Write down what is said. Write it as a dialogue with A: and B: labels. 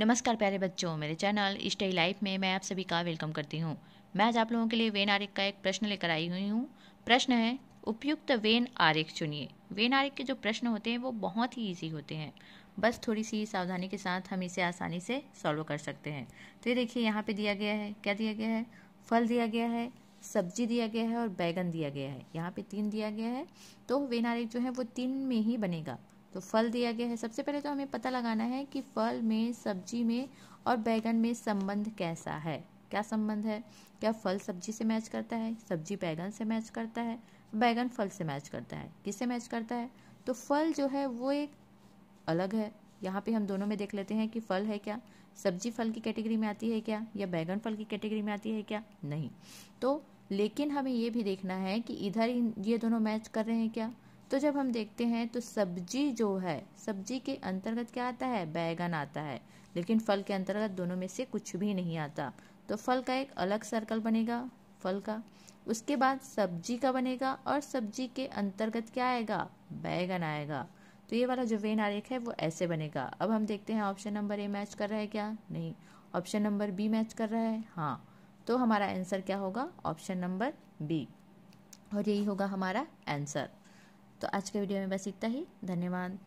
A: नमस्कार प्यारे बच्चों मेरे चैनल स्टडी लाइफ में मैं आप सभी का वेलकम करती हूँ मैं आज आप लोगों के लिए वेन आरिक का एक प्रश्न लेकर आई हुई हूँ प्रश्न है उपयुक्त वेन आरिक चुनिए वेन आरिक के जो प्रश्न होते हैं वो बहुत ही ईजी होते हैं बस थोड़ी सी सावधानी के साथ हम इसे आसानी से सॉल्व कर सकते हैं तो ये देखिए यहाँ पर दिया गया है क्या दिया गया है फल दिया गया है सब्जी दिया गया है और बैगन दिया गया है यहाँ पे तीन दिया गया है तो वेन आरेख जो है वो तीन में ही बनेगा तो फल दिया गया है सबसे पहले तो हमें पता लगाना है कि फल में सब्जी में और बैगन में संबंध कैसा है क्या संबंध है क्या फल सब्जी से मैच करता है सब्जी बैगन से मैच करता है बैगन फल से मैच करता है किससे मैच करता है तो फल जो है वो एक अलग है यहाँ पे हम दोनों में देख लेते हैं कि फल है क्या सब्जी फल की कैटेगरी में आती है क्या या बैगन फल की कैटेगरी में आती है क्या नहीं तो लेकिन हमें ये भी देखना है कि इधर ये दोनों मैच कर रहे हैं क्या तो जब हम देखते हैं तो सब्जी जो है सब्जी के अंतर्गत क्या आता है बैगन आता है लेकिन फल के अंतर्गत दोनों में से कुछ भी नहीं आता तो फल का एक अलग सर्कल बनेगा फल का उसके बाद सब्जी का बनेगा और सब्जी के अंतर्गत क्या आएगा बैगन आएगा तो ये वाला जो वेन आरेख है वो ऐसे बनेगा अब हम देखते हैं ऑप्शन नंबर ए मैच कर रहा है क्या नहीं ऑप्शन नंबर बी मैच कर रहा है हाँ तो हमारा आंसर क्या होगा
B: ऑप्शन नंबर बी
A: और यही होगा हमारा आंसर तो आज के वीडियो में बस इतना ही धन्यवाद